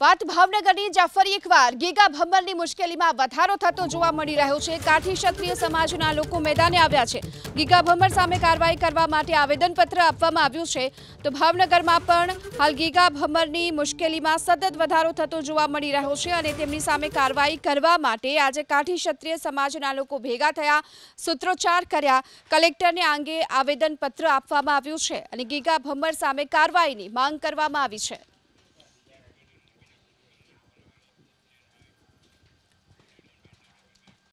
વાત ભાવનગરની જ્યાં ફરી એકવાર ગીગા ભંબરની મુશ્કેલીમાં વધારો થતો જોવા મળી રહ્યો છે કાઠી ક્ષત્રિય સમાજના લોકો મેદાને આવ્યા છે ગીગા ભંબર સામે કાર્યવાહી કરવા માટે આવેદનપત્ર આપવામાં આવ્યું છે તો ભાવનગરમાં પણ હાલ ગીગા ભંબરની મુશ્કેલીમાં સતત વધારો થતો જોવા મળી રહ્યો છે અને તેમની સામે કાર્યવાહી કરવા માટે આજે કાઠી ક્ષત્રિય સમાજના લોકો ભેગા થયા સૂત્રોચ્ચાર કર્યા કલેક્ટરને આંગે આવેદનપત્ર આપવામાં આવ્યું છે અને ગીગા ભંબર સામે કાર્યવાહીની માંગ કરવામાં આવી છે